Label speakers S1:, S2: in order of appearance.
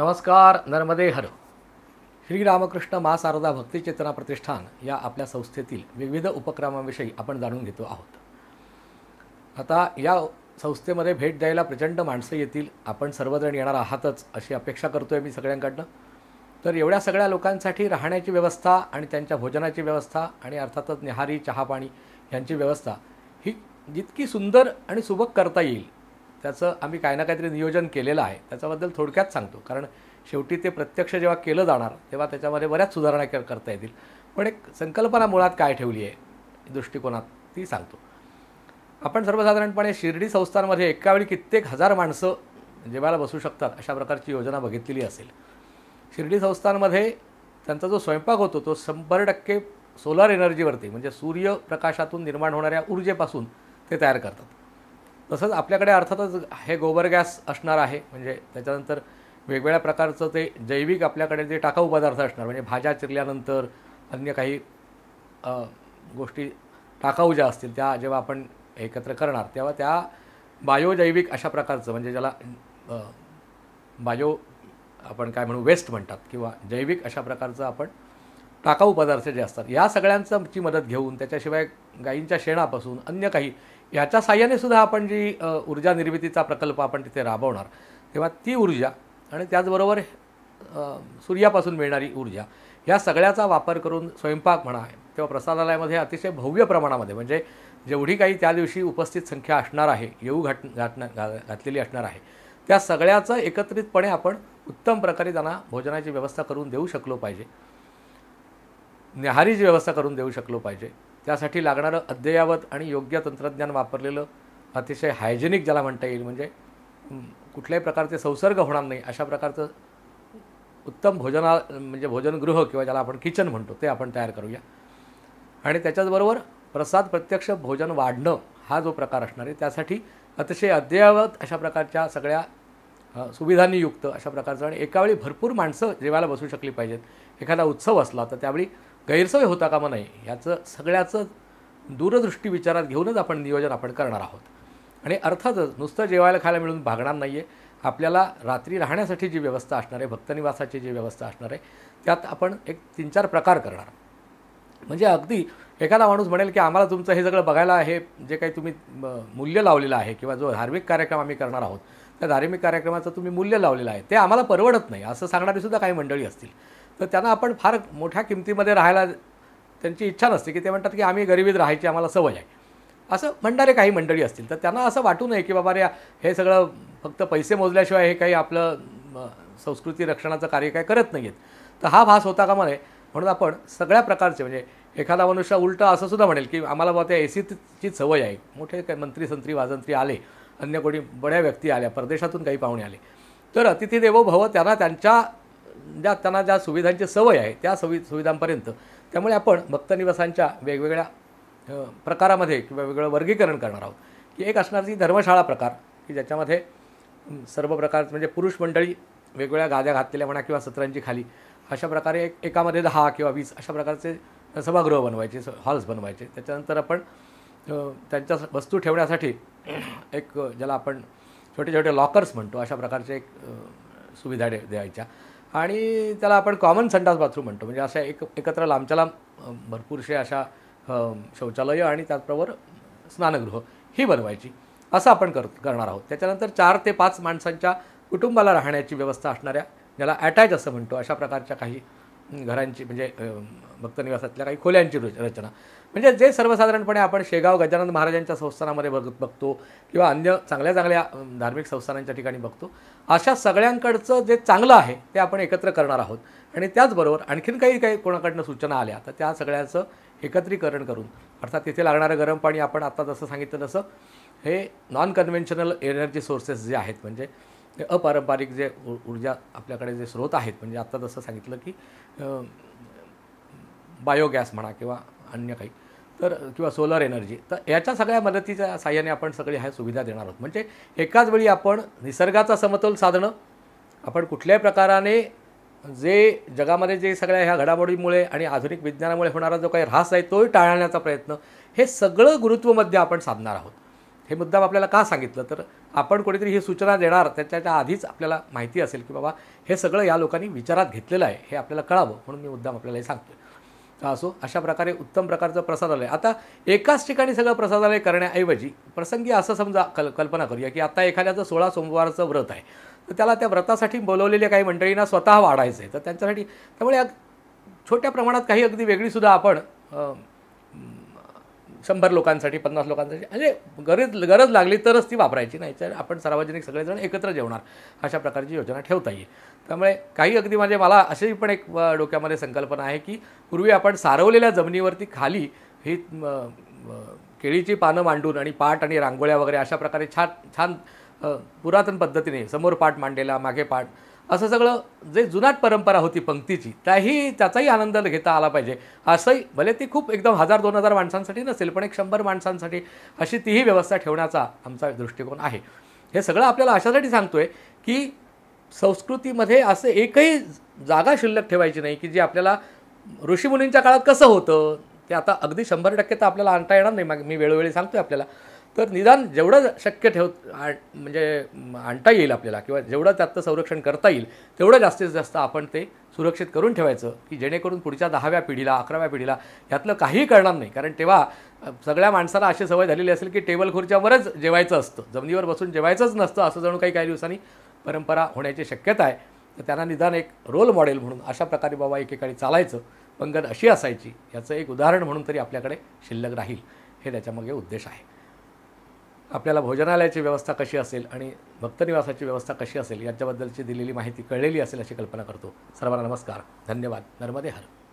S1: नमस्कार नर्मदे हर श्रीरामकृष्ण मा शारदा भक्तिचेतना प्रतिष्ठान या आपल्या संस्थेतील विविध उपक्रमाविषयी आपण जाणून घेतो आहोत आता या संस्थेमध्ये भेट द्यायला प्रचंड माणसं येतील आपण सर्वजण येणार आहातच अशी अपेक्षा करतो आहे मी सगळ्यांकडनं तर एवढ्या सगळ्या लोकांसाठी राहण्याची व्यवस्था आणि त्यांच्या भोजनाची व्यवस्था आणि अर्थातच निहारी चहापाणी यांची व्यवस्था ही जितकी सुंदर आणि सुबक करता येईल त्याचं आम्ही काही ना काहीतरी नियोजन केलेलं आहे त्याच्याबद्दल थोडक्यात सांगतो कारण शेवटी ते प्रत्यक्ष जेव्हा केलं जाणार तेव्हा त्याच्यामध्ये बऱ्याच सुधारणा करता येतील पण एक संकल्पना मुळात काय ठेवली आहे दृष्टिकोनात ती सांगतो आपण सर्वसाधारणपणे शिर्डी संस्थांमध्ये एकावेळी कित्येक हजार माणसं जेवायला बसू शकतात अशा प्रकारची योजना बघितलेली असेल शिर्डी संस्थांमध्ये त्यांचा जो स्वयंपाक होतो तो शंभर टक्के सोलार एनर्जीवरती म्हणजे सूर्यप्रकाशातून निर्माण होणाऱ्या ऊर्जेपासून ते तयार करतात तसंच आपल्याकडे अर्थातच हे गोबर गॅस असणार आहे म्हणजे त्याच्यानंतर वेगवेगळ्या प्रकारचं ते जैविक आपल्याकडे जे टाकाऊ पदार्थ असणार म्हणजे भाज्या चिरल्यानंतर अन्य काही गोष्टी टाकाऊ ज्या असतील त्या जेव्हा आपण एकत्र करणार तेव्हा त्या बायोजैविक अशा प्रकारचं म्हणजे ज्याला बायो आपण काय म्हणू वेस्ट म्हणतात किंवा जैविक अशा प्रकारचं आपण टाकाऊ पदार्थ जे असतात या सगळ्यांची मदत घेऊन त्याच्याशिवाय गाईंच्या शेणापासून अन्य काही याच्या साह्याने सुद्धा आपण जी ऊर्जा निर्मितीचा प्रकल्प आपण तिथे राबवणार तेव्हा ती ऊर्जा आणि त्याचबरोबर सूर्यापासून मिळणारी ऊर्जा या सगळ्याचा वापर करून स्वयंपाक म्हणा तेव्हा प्रसादालयामध्ये अतिशय भव्य प्रमाणामध्ये म्हणजे जेवढी काही त्या दिवशी उपस्थित संख्या असणार आहे येऊ घाट घाटणार घातलेली असणार आहे त्या सगळ्याचं एकत्रितपणे आपण उत्तम प्रकारे त्यांना भोजनाची व्यवस्था करून देऊ शकलो पाहिजे न्याहारीची व्यवस्था करून देऊ शकलो पाहिजे त्यासाठी लागणारं अद्ययावत आणि योग्य तंत्रज्ञान वापरलेलं अतिशय हायजेनिक ज्याला म्हणता येईल म्हणजे कुठल्याही प्रकारचे संसर्ग होणार नाही अशा प्रकारचं उत्तम भोजना म्हणजे भोजनगृह किंवा ज्याला आपण किचन म्हणतो ते आपण तयार करूया आणि त्याच्याचबरोबर प्रसाद प्रत्यक्ष भोजन वाढणं हा जो प्रकार असणार आहे त्यासाठी अतिशय अद्ययावत अशा प्रकारच्या सगळ्या सुविधांनी युक्त अशा प्रकारचं आणि एकावेळी भरपूर माणसं जेवायला बसू शकली पाहिजेत एखादा उत्सव असला तर त्यावेळी गैरसोय होता कामा नाही ह्याचं सगळ्याचं दूरदृष्टी विचारात घेऊनच आपण नियोजन आपण करणार आहोत आणि अर्थातच नुसतं जेवायला खायला मिळून भागणार नाही आहे आपल्याला रात्री राहण्यासाठी जी व्यवस्था असणार आहे भक्तनिवासाची जी व्यवस्था असणार आहे त्यात आपण एक तीन चार प्रकार करणार म्हणजे अगदी एखादा माणूस म्हणेल की आम्हाला तुमचं हे सगळं बघायला आहे जे काही तुम्ही मूल्य लावलेलं आहे किंवा जो धार्मिक कार्यक्रम आम्ही करणार आहोत त्या धार्मिक कार्यक्रमाचं तुम्ही मूल्य लावलेलं आहे ते आम्हाला परवडत नाही असं सांगणारी सुद्धा काही मंडळी असतील तर त्यांना आपण फार मोठ्या किमतीमध्ये राहायला त्यांची इच्छा नसते की ते म्हणतात की आम्ही गरिबीत राहायची आम्हाला सवय आहे असं म्हणणारे काही मंडळी असतील तर त्यांना असं वाटू नये की बाबा रे हे सगळं फक्त पैसे मोजल्याशिवाय हे काही आपलं संस्कृती रक्षणाचं कार्य काय करत नाही आहेत तर हा भास होता का म्हणे म्हणून आपण सगळ्या प्रकारचे म्हणजे एखादा मनुष्य उलट असं सुद्धा म्हणेल की आम्हाला बाबा त्या ए सीची सवय आहे मोठे काही मंत्री संत्री वाजंत्री आले अन्य कोणी बड्या व्यक्ती आल्या परदेशातून काही पाहुणे आले तर अतिथी देवो भव त्यांना त्यांच्या ज्या त्यांना ज्या सुविधांची सवय आहे त्या सवि सुविधांपर्यंत त्यामुळे आपण भक्तनिवासांच्या वेगवेगळ्या प्रकारामध्ये किंवा वेगवेगळं वर्गीकरण करणार आहोत की एक असणार ती धर्मशाळा प्रकार की ज्याच्यामध्ये सर्व प्रकार म्हणजे पुरुष मंडळी वेगवेगळ्या गाद्या घातलेल्या म्हणा किंवा सत्रांची खाली अशा प्रकारे एक एकामध्ये दहा किंवा वीस अशा प्रकारचे सभागृह बनवायचे हॉल्स बनवायचे त्याच्यानंतर आपण त्यांच्या वस्तू ठेवण्यासाठी एक ज्याला आपण छोटे छोटे लॉकर्स म्हणतो अशा प्रकारचे एक सुविधा द्यायच्या आणि त्याला आपण कॉमन संडास बाथरूम म्हणतो म्हणजे अशा एक एकत्र लांबच्या लांब भरपूरशे अशा शौचालयं आणि त्याचबरोबर स्नानगृह ही बनवायची असं आपण कर करणार आहोत त्याच्यानंतर चार ते पाच माणसांच्या कुटुंबाला राहण्याची व्यवस्था असणाऱ्या ज्याला अटॅच असं म्हणतो अशा प्रकारच्या काही घरांची म्हणजे भक्तनिवासातल्या काही खोल्यांची रचना म्हणजे जे सर्वसाधारणपणे आपण शेगाव गजानन महाराजांच्या संस्थानामध्ये बघत बघतो किंवा अन्य चांगल्या चांगल्या धार्मिक संस्थानांच्या ठिकाणी बघतो अशा सगळ्यांकडचं जे चांगलं आहे ते आपण एकत्र करणार आहोत आणि त्याचबरोबर आणखीन काही काही कोणाकडनं सूचना आल्या तर त्या सगळ्याचं एकत्रीकरण करून अर्थात तिथे लागणारं गरम पाणी आपण आत्ता जसं सांगितलं तसं हे नॉन कन्व्हेन्शनल एनर्जी सोर्सेस जे आहेत म्हणजे अपारंपरिक जे ऊर्जा आपल्याकडे जे स्रोत आहेत म्हणजे आत्ता जसं सांगितलं की बायोगॅस म्हणा किंवा अन्य काही तर किंवा सोलर एनर्जी तर याच्या सगळ्या मदतीच्या साह्याने आपण सगळी ह्या सुविधा देणार आहोत म्हणजे एकाच वेळी आपण निसर्गाचा समतोल साधणं आपण कुठल्याही प्रकाराने जे जगामध्ये जे सगळ्या ह्या घडामोडीमुळे आणि आधुनिक विज्ञानामुळे होणारा जो काही ऱ्हास आहे तोही टाळण्याचा प्रयत्न हे सगळं गुरुत्वमध्ये आपण साधणार आहोत हे मुद्दाम आपल्याला का सांगितलं तर आपण कोणीतरी ही सूचना देणार त्याच्या आधीच आपल्याला माहिती असेल की बाबा हे सगळं या लोकांनी विचारात घेतलेलं आहे हे आपल्याला कळावं म्हणून मी मुद्दाम आपल्याला हे सांगतो असो अशा प्रकारे उत्तम प्रकारचं प्रसादालय आता एकाच ठिकाणी सगळं प्रसादालय करण्याऐवजी प्रसंगी असं समजा कल कल्पना करूया की आता एखाद्याचं सोळा सोमवारचं व्रत आहे तर त्याला त्या व्रतासाठी बोलवलेल्या काही मंडळींना स्वतः वाढायचं आहे तर त्यांच्यासाठी त्यामुळे छोट्या प्रमाणात काही अगदी वेगळीसुद्धा आपण शंभर लोकांसाठी पन्नास लोकांसाठी म्हणजे गरज गरज लागली तरच ती वापरायची नाही तर आपण सार्वजनिक सगळेजण एकत्र जेवणार अशा प्रकारची योजना ठेवता येईल त्यामुळे काही अगदी म्हणजे मला अशी पण एक डोक्यामध्ये संकल्पना आहे की पूर्वी आपण सारवलेल्या जमिनीवरती खाली ही केळीची पानं मांडून आणि पाट आणि रांगोळ्या वगैरे अशा प्रकारे छान छान पुरातन पद्धतीने समोर पाठ मांडलेला मागे पाठ असं सगळं जे जुनाट परंपरा होती पंक्तीची त्याही त्याचाही आनंद घेता आला पाहिजे असंही भले ती खूप एकदम हजार दोन हजार माणसांसाठी नसेल पण एक शंभर माणसांसाठी अशी तीही व्यवस्था ठेवण्याचा आमचा दृष्टिकोन आहे हे सगळं आपल्याला अशासाठी सांगतो की संस्कृतीमध्ये असं एकही जागा शिल्लक ठेवायची नाही की जी आपल्याला ऋषीमुनींच्या काळात कसं होतं ते आता अगदी शंभर टक्के तर आपल्याला आणता येणार नाही मग मी वेळोवेळी सांगतो आहे आपल्याला तर निदान जेवढं शक्य ठेव म्हणजे आणता येईल आपल्याला किंवा जेवढं त्यातलं संरक्षण करता येईल तेवढं जास्तीत जास्त आपण ते सुरक्षित करून ठेवायचं की जेणेकरून पुढच्या दहाव्या पिढीला अकराव्या पिढीला यातलं काहीही करणार नाही कारण तेव्हा सगळ्या माणसाला अशी सवय झालेली असेल की टेबल खुर्च्यावरच जेवायचं असतं जमिनीवर बसून जेवायचंच नसतं असं जणू काही काही दिवसांनी परंपरा होण्याची शक्यता आहे तर त्यांना निदान एक रोल मॉडेल म्हणून अशा प्रकारे बाबा एकेकाळी चालायचं पंगत अशी असायची याचं एक उदाहरण म्हणून तरी आपल्याकडे शिल्लक राहील हे त्याच्यामागे उद्देश आहे आपल्याला भोजनालयाची व्यवस्था कशी असेल आणि भक्तनिवासाची व्यवस्था कशी असेल याच्याबद्दलची दिलेली माहिती कळलेली असेल अशी कल्पना करतो सर्वांना नमस्कार धन्यवाद नर्मदे हर